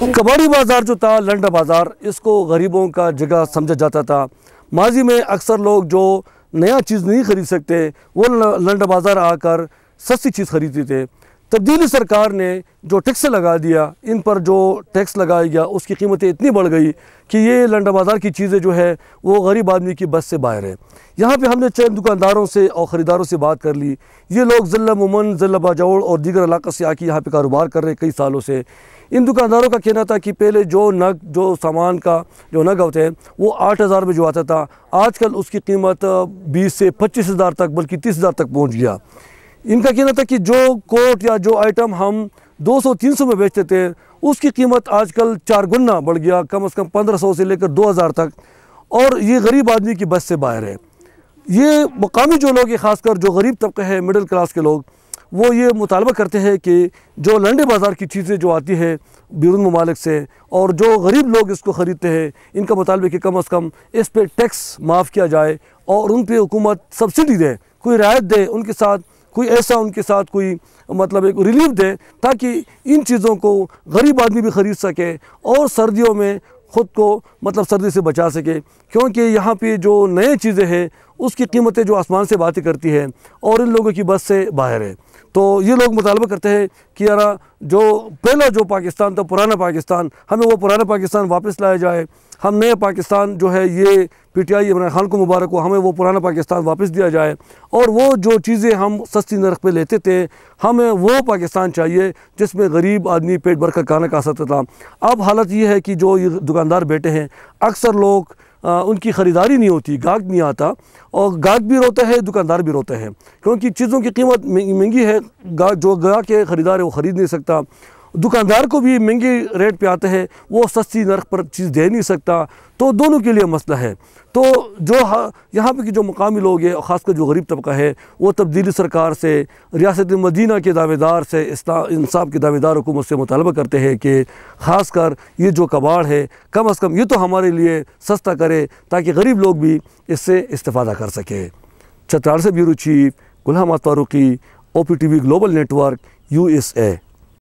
कबाड़ी बाज़ार जो था लंडा बाज़ार इसको गरीबों का जगह समझा जाता था माजी में अक्सर लोग जो नया चीज़ नहीं ख़रीद सकते वो लंडा बाज़ार आकर सस्ती चीज़ ख़रीदते थे तब्दीली सरकार ने जो टैक्स लगा दिया इन पर जो टैक्स लगाया गया उसकी कीमतें इतनी बढ़ गई कि ये लंडा बाज़ार की चीज़ें जो है वो गरीब आदमी की बस से बाहर है यहाँ पे हमने चंद दुकानदारों से और ख़रीदारों से बात कर ली ये लोग ज़िला मुमन ज़िला बाजौड़ और दीगर इलाक़ों से आके यहाँ पे कारोबार कर रहे कई सालों से इन दुकानदारों का कहना था कि पहले जो नग जो सामान का जो नग होते हैं वो आठ हज़ार में जो आता था आजकल उसकी कीमत बीस से पच्चीस हज़ार तक बल्कि तीस हज़ार तक पहुँच गया इनका कहना था कि जो कोट या जो आइटम हम 200-300 में बेचते थे उसकी कीमत आजकल चार गुना बढ़ गया कम से कम 1500 से लेकर 2000 तक और ये गरीब आदमी की बस से बाहर है ये मकामी जो लोग हैं ख़ासकर जो गरीब तबका है मिडिल क्लास के लोग वो ये मुतालबा करते हैं कि जो लंडे बाज़ार की चीज़ें जो आती है बैरून ममालिक से और जो गरीब लोग इसको ख़रीदते हैं इनका मुतालबे कि कम अज़ कम इस पर टैक्स माफ़ किया जाए और उन पर हुकूमत सब्सिडी दे कोई रियायत दे उनके साथ कोई ऐसा उनके साथ कोई मतलब एक रिलीफ दे ताकि इन चीज़ों को गरीब आदमी भी ख़रीद सके और सर्दियों में ख़ुद को मतलब सर्दी से बचा सके क्योंकि यहाँ पे जो नए चीज़ें हैं उसकी कीमतें जो आसमान से बातें करती हैं और इन लोगों की बस से बाहर है तो ये लोग मुतालबा करते हैं कि यार जो पहला जो पाकिस्तान था पुराना पाकिस्तान हमें वो पुराना पाकिस्तान वापस लाया जाए हम नए पाकिस्तान जो है ये P T I Imran Khan को मुबारक हो हमें वो पुराना पाकिस्तान वापस दिया जाए और वो जो चीज़ें हम सस्ती नरख पे लेते थे हमें वो पाकिस्तान चाहिए जिसमें गरीब आदमी पेट भर कर खाना खा सकता था अब हालत ये है कि जो ये दुकानदार बैठे हैं अक्सर लोग आ, उनकी ख़रीदारी नहीं होती गाहक नहीं आता और गाहक भी रोता है दुकानदार भी रोते हैं क्योंकि चीज़ों की कीमत महंगी है गाहक जो गाहक है ख़रीदार है वो ख़रीद नहीं सकता दुकानदार को भी महंगे रेट पे आते हैं वो सस्ती नरख पर चीज़ दे नहीं सकता तो दोनों के लिए मसला है तो जो यहाँ पे के जो मकामी लोग हैं ख़ासकर जो गरीब तबका है वो तब्दीली सरकार से रियासत मदीना के दावेदार से इंसाफ के दावेदार हुकूमत से मुतालबा करते हैं कि ख़ास कर ये जो कबाड़ है कम अज़ कम ये तो हमारे लिए सस्ता करे ताकि गरीब लोग भी इससे इस्ता कर सकें चत्राल से bureau chief Ghulam Farooqui O P T V global network U S ए